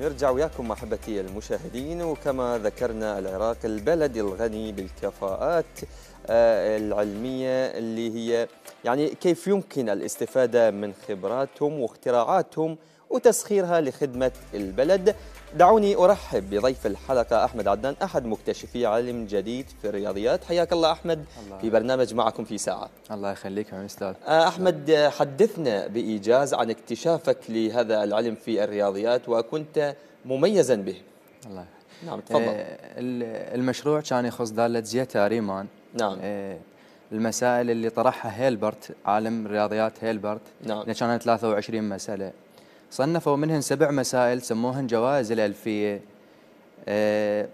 نرجع وياكم احبتي المشاهدين وكما ذكرنا العراق البلد الغني بالكفاءات آه، العلميه اللي هي يعني كيف يمكن الاستفاده من خبراتهم واختراعاتهم وتسخيرها لخدمة البلد دعوني أرحب بضيف الحلقة أحمد عدنان أحد مكتشفي علم جديد في الرياضيات حياك الله أحمد الله في برنامج معكم في ساعة الله يخليك يا أستاذ آه، أحمد حدثنا بإيجاز عن اكتشافك لهذا العلم في الرياضيات وكنت مميزا به الله نعم تفضل آه، المشروع كان يخص دالة زيتا ريمان نعم آه، المسائل اللي طرحها هيلبرت عالم رياضيات هيلبرت نعم كانت 23 مسألة صنفوا منهن سبع مسائل سموهن جوائز الألفية آه،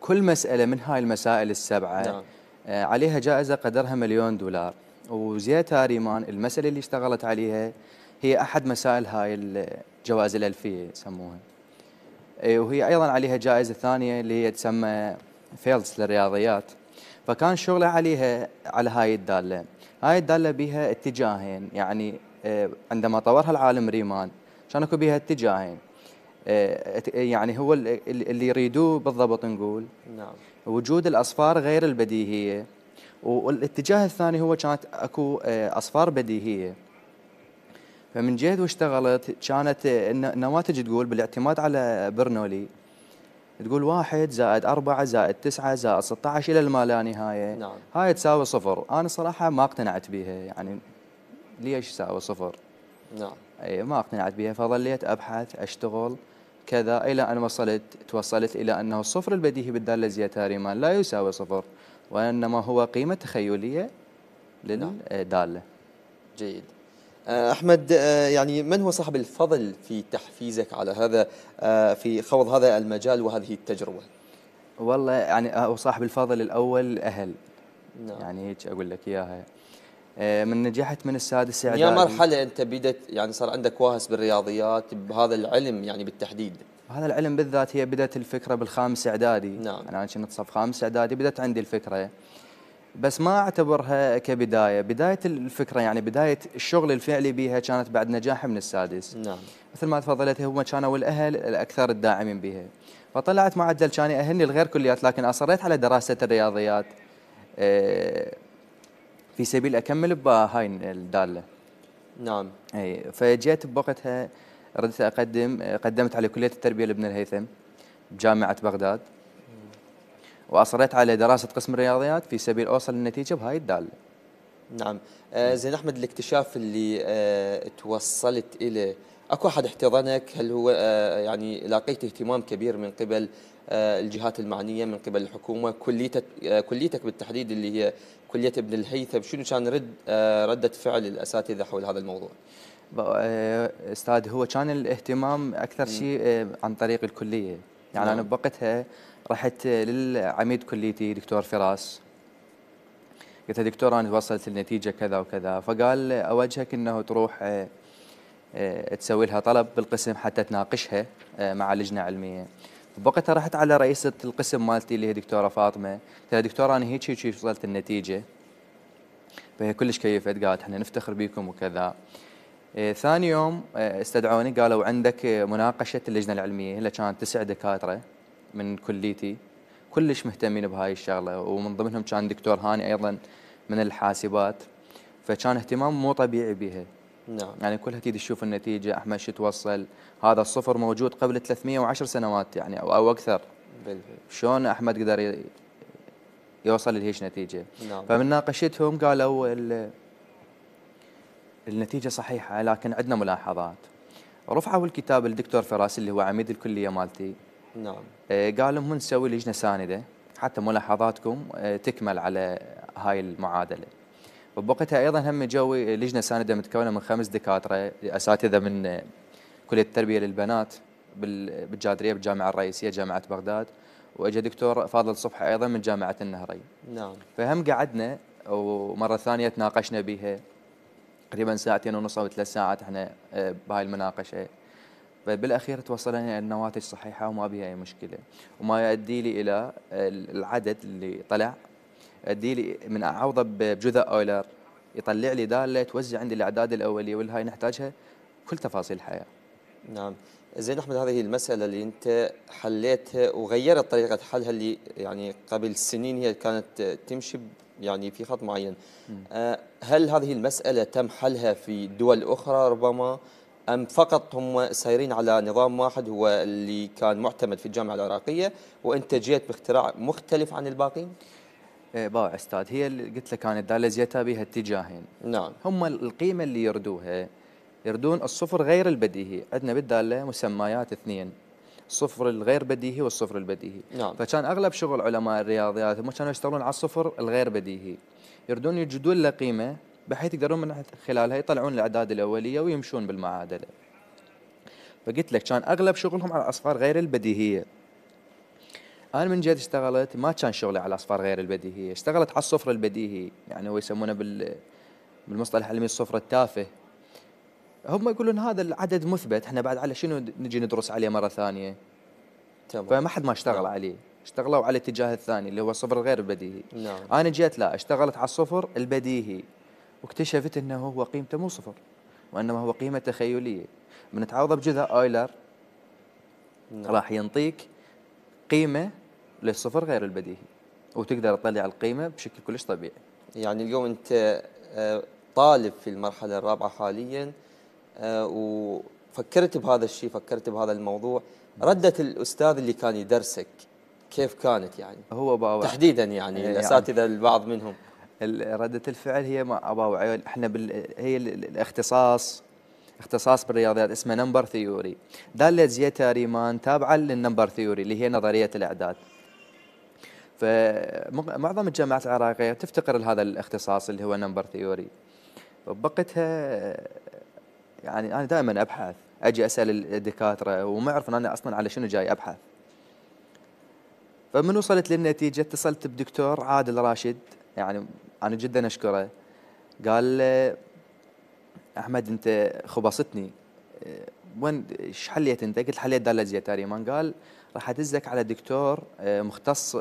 كل مسألة من هاي المسائل السبعة نعم. آه، عليها جائزة قدرها مليون دولار وزيتا ريمان المسألة اللي اشتغلت عليها هي أحد مسائل هاي الجوائز الألفية سموها آه، وهي أيضا عليها جائزة ثانية اللي هي تسمى فيلس للرياضيات فكان شغله عليها على هاي الدالة هاي الدالة بها اتجاهين يعني آه، عندما طورها العالم ريمان كان اكو بها اتجاهين آه، آه، يعني هو اللي يريدوه بالضبط نقول نعم وجود الاصفار غير البديهيه والاتجاه الثاني هو كانت اكو اصفار بديهيه فمن جهد واشتغلت كانت النماذج تقول بالاعتماد على برنولي تقول واحد زائد أربعة زائد تسعة زائد 16 إلى ما لا نهاية نعم. هاي تساوي صفر أنا صراحة ما اقتنعت بها يعني ليش ساعة وصفر نعم أي ما اقتنعت بها فظليت أبحث أشتغل كذا إلى أن وصلت توصلت إلى أنه الصفر البديهي بالدالة الزيتاري مال لا يساوي صفر وإنما هو قيمة تخيلية نعم. للدالة جيد آه، أحمد آه، يعني من هو صاحب الفضل في تحفيزك على هذا آه، في خوض هذا المجال وهذه التجربة والله يعني صاحب الفضل الأول الأهل نعم. يعني هيك أقول لك إياها آه، من نجحت من السادس اعدادي يا مرحله انت بدت يعني صار عندك واهس بالرياضيات بهذا العلم يعني بالتحديد هذا العلم بالذات هي بدت الفكره بالخامس اعدادي نعم انا كنت صف خامس اعدادي بدت عندي الفكره بس ما اعتبرها كبدايه بدايه الفكره يعني بدايه الشغل الفعلي بها كانت بعد نجاحي من السادس نعم مثل ما تفضلت هم كانوا الاهل الاكثر الداعمين بها فطلعت معدل كان يأهلني لغير كليات لكن اصريت على دراسه الرياضيات أه في سبيل اكمل بهاي الداله نعم اي فجيت بوقتها ردت اقدم قدمت على كليه التربيه لابن الهيثم بجامعه بغداد واصريت على دراسه قسم الرياضيات في سبيل اوصل للنتيجه بهاي الداله نعم آه زين احمد الاكتشاف اللي آه توصلت اليه اكو احد احتضنك هل هو آه، يعني لاقيت اهتمام كبير من قبل آه، الجهات المعنيه من قبل الحكومه كليتك آه، كليتك بالتحديد اللي هي كليه ابن الهيثم شنو كان رد رده فعل الاساتذه حول هذا الموضوع استاذ هو كان الاهتمام اكثر شيء عن طريق الكليه يعني نعم. انا بوقتها رحت للعميد كليتي دكتور فراس قلت له دكتور انا وصلت النتيجة كذا وكذا فقال اوجهك انه تروح آه، تسوي لها طلب بالقسم حتى تناقشها آه، مع لجنه علميه بوقتها رحت على رئيسه القسم مالتي اللي هي دكتوره فاطمه قلت لها دكتوره انا هيك هيك وصلت النتيجه فهي كلش كيفت قالت احنا نفتخر بيكم وكذا آه، ثاني يوم استدعوني قالوا عندك مناقشه اللجنه العلميه اللي كانت تسع دكاتره من كليتي كلش مهتمين بهاي الشغله ومن ضمنهم كان دكتور هاني ايضا من الحاسبات فكان اهتمام مو طبيعي بها نعم يعني كل تيجي تشوف النتيجه احمد شو توصل هذا الصفر موجود قبل 310 سنوات يعني او, أو اكثر بالفعل شلون احمد قدر يوصل لهيش نتيجه نعم. فمن ناقشتهم قالوا النتيجه صحيحه لكن عندنا ملاحظات رفعوا الكتاب الدكتور فراس اللي هو عميد الكليه مالتي نعم آه، قال لهم نسوي لجنه سانده حتى ملاحظاتكم آه، تكمل على هاي المعادله وبوقتها ايضا هم جو لجنه سانده متكونه من خمس دكاتره اساتذه من كليه التربيه للبنات بالجادريه بالجامعه الرئيسيه جامعه بغداد واجى دكتور فاضل صبح ايضا من جامعه النهرين. نعم. فهم قعدنا ومره ثانيه تناقشنا بها تقريبا ساعتين ونص او ثلاث ساعات احنا آه، بهاي المناقشه. فبالاخير توصلنا الى النواتج صحيحه وما بها اي مشكله وما يؤدي لي الى العدد اللي طلع ادي لي من اعوضه بجذع اويلر يطلع لي داله توزع عندي الاعداد الاوليه والهاي نحتاجها كل تفاصيل الحياه. نعم زين احمد هذه المساله اللي انت حليتها وغيرت طريقه حلها اللي يعني قبل سنين هي كانت تمشي يعني في خط معين. آه، هل هذه المساله تم حلها في دول اخرى ربما؟ أم فقط هم سايرين على نظام واحد هو اللي كان معتمد في الجامعة العراقية وأنت جيت باختراع مختلف عن الباقين؟ إيه، باع استاذ هي اللي قلت لك انا زيتها بها اتجاهين نعم هم القيمه اللي يردوها يردون الصفر غير البديهي عندنا بالداله مسميات اثنين الصفر الغير بديهي والصفر البديهي نعم. فكان اغلب شغل علماء الرياضيات هم كانوا يشتغلون على الصفر الغير بديهي يردون يجدون له قيمه بحيث يقدرون من خلالها يطلعون الاعداد الاوليه ويمشون بالمعادله فقلت لك كان اغلب شغلهم على الاصفار غير البديهيه انا من جيت اشتغلت ما كان شغلي على الاصفار غير البديهيه، اشتغلت على الصفر البديهي يعني هو يسمونه بال بالمصطلح العلمي الصفر التافه. هم يقولون هذا العدد مثبت احنا بعد على شنو نجي ندرس عليه مره ثانيه؟ تمام فما حد ما اشتغل نعم. عليه، اشتغلوا على الاتجاه الثاني اللي هو الصفر الغير البديهي. نعم. انا جيت لا اشتغلت على الصفر البديهي واكتشفت انه هو قيمته مو صفر وانما هو قيمه تخيليه. من تعوضه بجذع اويلر نعم. راح ينطيك قيمه للصفر غير البديهي وتقدر تطلع القيمة بشكل كلش طبيعي يعني اليوم أنت آه، طالب في المرحلة الرابعة حاليا آه، وفكرت بهذا الشيء فكرت بهذا الموضوع ردة الأستاذ اللي كان يدرسك كيف كانت يعني هو باوع تحديدا يعني, يعني الأساتذة البعض منهم ردة الفعل هي ما أباوع احنا بال... هي الاختصاص اختصاص بالرياضيات اسمه نمبر ثيوري دالة زيتا ريمان تابعة للنمبر ثيوري اللي هي نظرية الأعداد فمعظم الجامعات العراقية تفتقر لهذا الاختصاص اللي هو نمبر ثيوري وبقتها يعني أنا دائما أبحث أجي أسأل الدكاترة وما أعرف أنا أصلا على شنو جاي أبحث فمن وصلت للنتيجة اتصلت بدكتور عادل راشد يعني أنا جدا أشكره قال أحمد أنت خبصتني وين ايش حليت أنت؟ قلت حليت دالة زيتاريمان قال راح ادزك على دكتور آه، مختص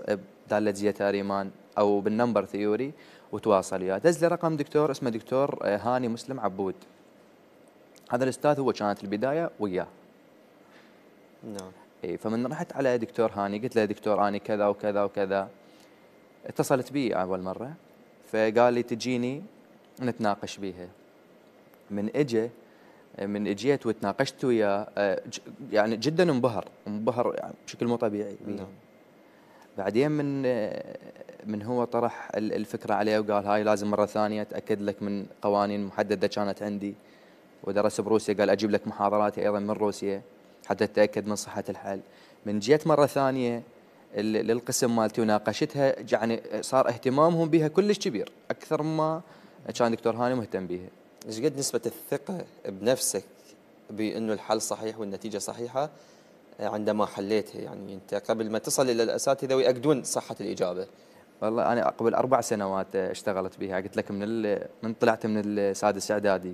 بداله ديتاري او بالنمبر ثيوري وتواصل وياه دز لي رقم دكتور اسمه دكتور آه، هاني مسلم عبود هذا الاستاذ هو كانت البدايه وياه نعم اي فمن رحت على دكتور هاني قلت له دكتور اني كذا وكذا وكذا اتصلت بي اول مره فقال لي تجيني نتناقش بيها من اجى من اجيت وتناقشت وياه آه، يعني جدا انبهر انبهر يعني بشكل مو طبيعي نعم. يعني بعدين من آه، من هو طرح الفكره عليه وقال هاي لازم مره ثانيه اتاكد لك من قوانين محدده كانت عندي ودرس بروسيا قال اجيب لك محاضراتي ايضا من روسيا حتى اتاكد من صحه الحل من جيت مره ثانيه للقسم مالتي وناقشتها يعني صار اهتمامهم بها كلش كبير اكثر ما كان دكتور هاني مهتم بها ايش قد نسبه الثقه بنفسك بانه الحل صحيح والنتيجه صحيحه آه، عندما حليتها يعني انت قبل ما تصل الى الاساتذه وياكدون صحه الاجابه والله انا قبل اربع سنوات آه، اشتغلت بها قلت لك من من طلعت من السادس اعدادي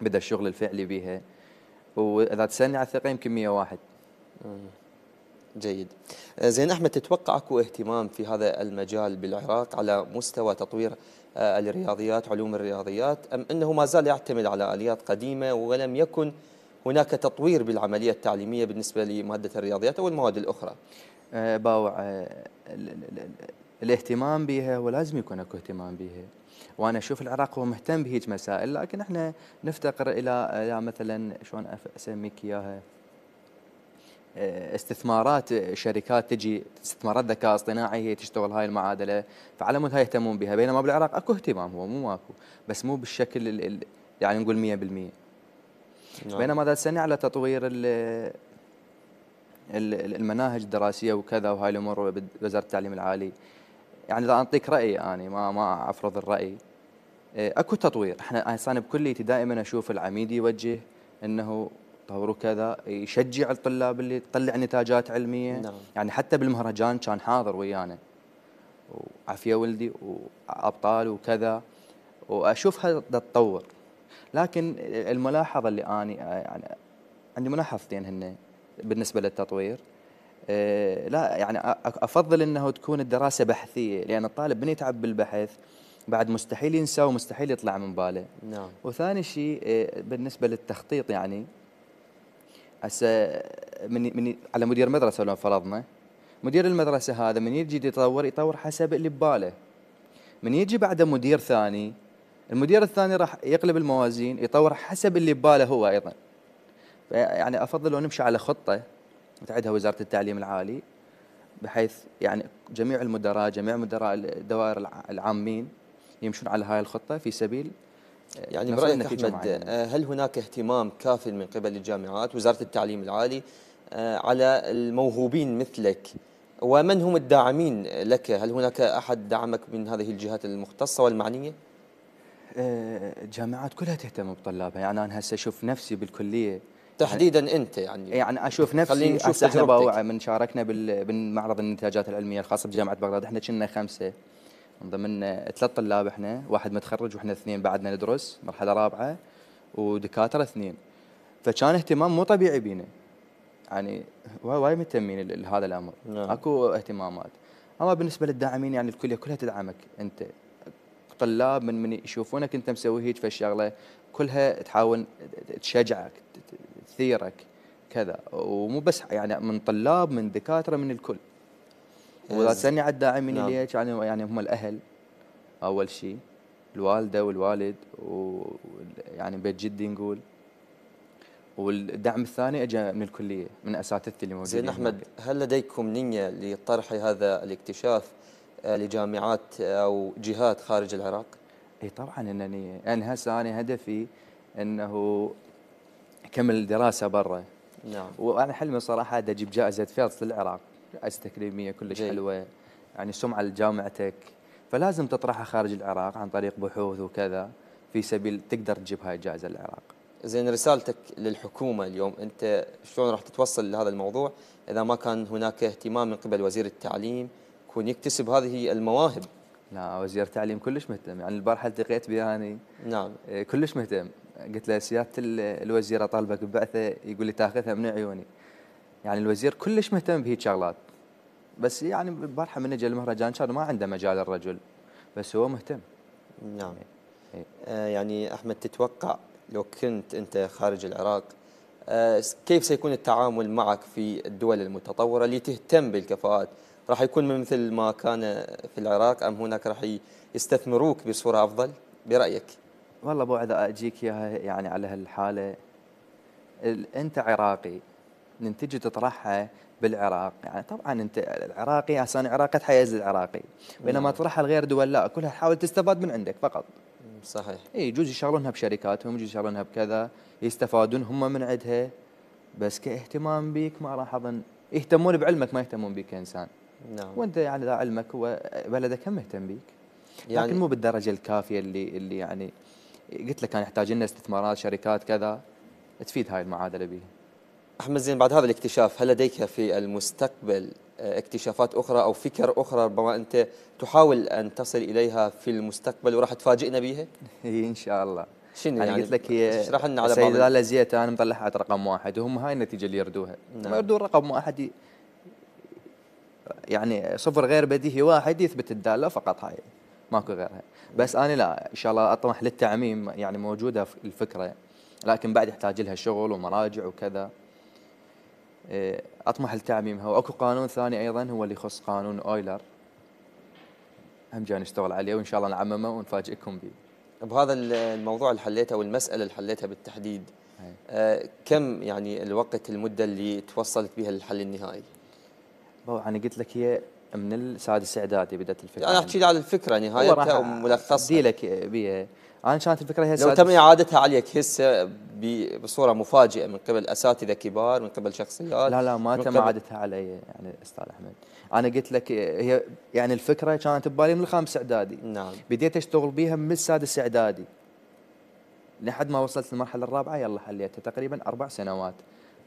بدا الشغل الفعلي بها واذا تسالني على الثقه يمكن 101 جيد آه، زين احمد تتوقع اكو اهتمام في هذا المجال بالعراق على مستوى تطوير آه، الرياضيات علوم الرياضيات أم أنه ما زال يعتمد على آليات قديمة ولم يكن هناك تطوير بالعملية التعليمية بالنسبة لمادة الرياضيات أو المواد الأخرى آه، باوع آه، الاهتمام بها ولازم يكون اكو اهتمام بها وانا اشوف العراق هو مهتم بهيج مسائل لكن احنا نفتقر الى الى مثلا شلون اسميك اياها آه، استثمارات آه، شركات تجي استثمارات ذكاء اصطناعي هي تشتغل هاي المعادله فعلى مود هاي يهتمون بها بينما بالعراق اكو اهتمام هو مو ماكو بس مو بالشكل يعني نقول 100% نعم. بينما ذات سنة على تطوير ال المناهج الدراسيه وكذا وهاي الامور وزاره التعليم العالي يعني اذا اعطيك رايي انا يعني ما ما افرض الراي آه، اكو تطوير احنا انا بكليتي دائما اشوف العميد يوجه انه طوروا كذا يشجع الطلاب اللي تطلع نتاجات علميه نعم. يعني حتى بالمهرجان كان حاضر ويانا وعافيه ولدي وابطال وكذا واشوفها التطور لكن الملاحظه اللي اني يعني عندي ملاحظتين هن بالنسبه للتطوير لا يعني افضل انه تكون الدراسه بحثيه لان الطالب من يتعب بالبحث بعد مستحيل ينسى ومستحيل يطلع من باله نعم وثاني شيء بالنسبه للتخطيط يعني هسه من من على مدير مدرسه لو فرضنا مدير المدرسه هذا من يجي يطور يطور حسب اللي بباله من يجي بعده مدير ثاني المدير الثاني راح يقلب الموازين يطور حسب اللي بباله هو ايضا يعني افضل لو نمشي على خطه تعدها وزاره التعليم العالي بحيث يعني جميع المدراء جميع مدراء الدوائر العامين يمشون على هاي الخطه في سبيل يعني برأيك أحمد آه، هل هناك اهتمام كاف من قبل الجامعات وزارة التعليم العالي آه، على الموهوبين مثلك ومن هم الداعمين لك هل هناك أحد دعمك من هذه الجهات المختصة والمعنية؟ الجامعات آه، كلها تهتم بطلابها يعني أنا هسه أشوف نفسي بالكلية تحديدا انت يعني يعني اشوف نفسي خلينا نشوف من شاركنا بالمعرض الانتاجات العلميه الخاصه بجامعه بغداد احنا كنا خمسه ضمن ثلاث طلاب احنا واحد متخرج واحنا اثنين بعدنا ندرس مرحله رابعه ودكاتره اثنين فكان اهتمام مو طبيعي بينا يعني وايد مهتمين لهذا الامر نعم. اكو اهتمامات اما بالنسبه للداعمين يعني الكليه كلها تدعمك انت طلاب من من يشوفونك انت مسوي هيك الشغله كلها تحاول تشجعك تثيرك كذا ومو بس يعني من طلاب من دكاتره من الكل واذا تسالني على الداعمين نعم. اللي هيك يعني, يعني هم الاهل اول شيء الوالده والوالد ويعني بيت جدي نقول والدعم الثاني اجى من الكليه من اساتذتي اللي موجودين زين احمد هل لديكم نيه لطرح هذا الاكتشاف آه، لجامعات آه، او جهات خارج العراق؟ اي طبعا انا نيه انا هسه انا هدفي انه كمل دراسه برا نعم وانا حلمي صراحه اجيب جائزه فيلدز للعراق ايس اكاديميه كلش حلوه يعني سمعه لجامعتك فلازم تطرحها خارج العراق عن طريق بحوث وكذا في سبيل تقدر تجيب هاي الجائزه للعراق. زين رسالتك للحكومه اليوم انت شلون راح تتوصل لهذا الموضوع اذا ما كان هناك اهتمام من قبل وزير التعليم يكون يكتسب هذه المواهب؟ لا وزير التعليم كلش مهتم يعني البارحه التقيت به اني نعم إيه، كلش مهتم قلت له سياده الوزيره طالبك ببعثه يقول لي تاخذها من عيوني يعني الوزير كلش مهتم بهيك شغلات بس يعني البارحه من اجى المهرجان كان ما عنده مجال الرجل بس هو مهتم نعم إيه. إيه. آه، يعني احمد تتوقع لو كنت انت خارج العراق آه، كيف سيكون التعامل معك في الدول المتطوره اللي تهتم بالكفاءات راح يكون مثل ما كان في العراق ام هناك راح يستثمروك بصوره افضل برايك والله ابو اذا اجيك اياها يعني على هالحاله انت عراقي تجي تطرحها بالعراق يعني طبعا انت العراقي عشان عراقة حيز العراقي بينما نعم. تطرحها لغير دول لا كلها تحاول تستفاد من عندك فقط صحيح اي يجوز يشغلونها بشركاتهم يجوز يشغلونها بكذا يستفادون هم من عندها بس كاهتمام بيك ما راح اظن يهتمون بعلمك ما يهتمون بيك كانسان نعم وانت يعني ذا علمك هو بلدك هم مهتم بيك يعني لكن مو بالدرجه الكافيه اللي اللي يعني قلت لك كان يحتاج لنا استثمارات شركات كذا تفيد هاي المعادله بيه أحمد زين بعد هذا الاكتشاف هل لديك في المستقبل آه، اكتشافات أخرى أو فكر أخرى ربما أنت تحاول أن تصل إليها في المستقبل وراح تفاجئنا بها؟ إي إن شاء الله شنو يعني, يعني قلت لك هي اشرح لنا على بعض زيت انا مطلعها رقم واحد وهم هاي النتيجه اللي يردوها نعم. يردون رقم واحد يعني صفر غير بديهي واحد يثبت الداله فقط هاي ماكو غيرها بس انا لا ان شاء الله اطمح للتعميم يعني موجوده الفكره لكن بعد يحتاج لها شغل ومراجع وكذا إيه، اطمح لتعميمها واكو قانون ثاني ايضا هو اللي يخص قانون اويلر هم جاي نشتغل عليه وان شاء الله نعممه ونفاجئكم به بهذا الموضوع اللي حليته والمساله اللي حليتها بالتحديد آه كم يعني الوقت المده اللي توصلت بها للحل النهائي؟ بو انا قلت لك هي من السادس اعدادي بدات الفكره انا احكي لي على الفكره نهايتها وملخصها دي لك بيها انا كانت الفكره هي لو تم اعادتها عليك هسه بصوره مفاجئه من قبل اساتذه كبار من قبل شخصيات لا لا ما تم اعادتها علي يعني استاذ احمد انا قلت لك هي يعني الفكره كانت ببالي من الخامس اعدادي نعم بديت اشتغل بيها من السادس اعدادي لحد ما وصلت للمرحله الرابعه يلا حليتها تقريبا اربع سنوات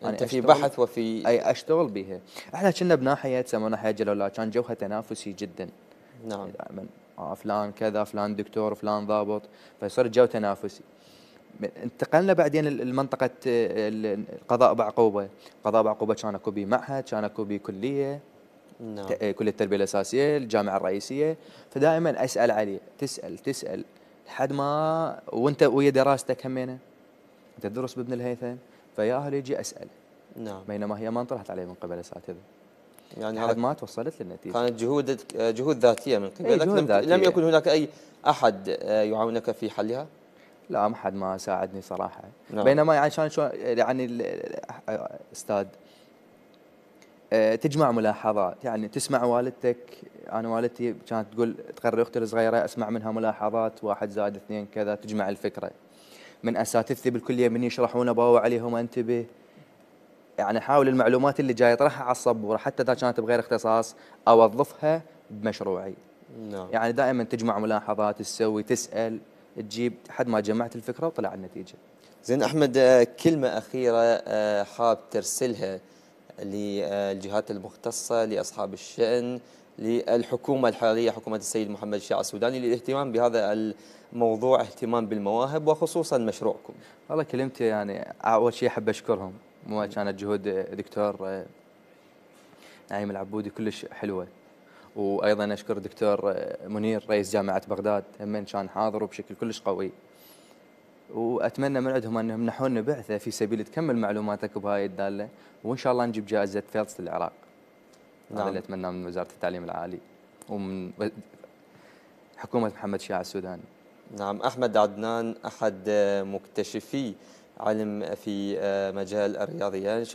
انت في بحث وفي اي اشتغل بها احنا كنا بناحيه سمونا ناحيه جلولات كان جوها تنافسي جدا نعم آه، فلان كذا فلان دكتور فلان ضابط فصار الجو تنافسي انتقلنا بعدين لمنطقة القضاء بعقوبة قضاء بعقوبة كان اكو معهد كان اكو كلية نعم. كلية التربية الأساسية الجامعة الرئيسية فدائما أسأل عليه تسأل تسأل لحد ما وانت ويا دراستك همينه انت تدرس بابن الهيثم فيا اهل يجي اسال نعم بينما هي ما انطرحت عليه من قبل اساتذه يعني هذا ما توصلت للنتيجه كانت جهود جهود ذاتيه من قبلك إيه، جهود لم, ذاتية. لم يكن هناك اي احد آه، يعاونك في حلها لا ما حد ما ساعدني صراحه نعم. بينما يعني شلون يعني استاذ آه، تجمع ملاحظات يعني تسمع والدتك انا والدتي كانت تقول تقرر اختي الصغيره اسمع منها ملاحظات واحد زائد اثنين كذا تجمع الفكره من اساتذتي بالكليه من يشرحون باوع عليهم انتبه يعني احاول المعلومات اللي جاي اطرحها على الصبوره حتى اذا كانت بغير اختصاص اوظفها بمشروعي نعم. يعني دائما تجمع ملاحظات تسوي تسال تجيب حد ما جمعت الفكره وطلع النتيجه زين احمد آه، كلمه اخيره آه، حاب ترسلها للجهات المختصه لاصحاب الشان للحكومه الحاليه حكومه السيد محمد الشيع السوداني للاهتمام بهذا الموضوع اهتمام بالمواهب وخصوصا مشروعكم. والله كلمتي يعني اول شيء احب اشكرهم مو كانت جهود دكتور آه، نعيم العبودي كلش حلوه وايضا اشكر دكتور آه، منير رئيس جامعه بغداد هم كان حاضر وبشكل كلش قوي واتمنى من عندهم انهم يمنحوا لنا بعثه في سبيل تكمل معلوماتك بهاي الداله وان شاء الله نجيب جائزه فيلتس للعراق نعم. هذا اللي اتمناه من وزاره التعليم العالي ومن حكومه محمد شيع السوداني نعم احمد عدنان احد آه، مكتشفي علم في آه، مجال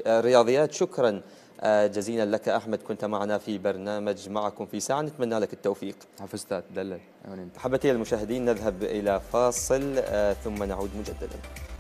الرياضيات آه، شكرا آه، جزيلا لك أحمد كنت معنا في برنامج معكم في ساعة نتمنى لك التوفيق حفظت دلل احبتي المشاهدين نذهب إلى فاصل ثم نعود مجددا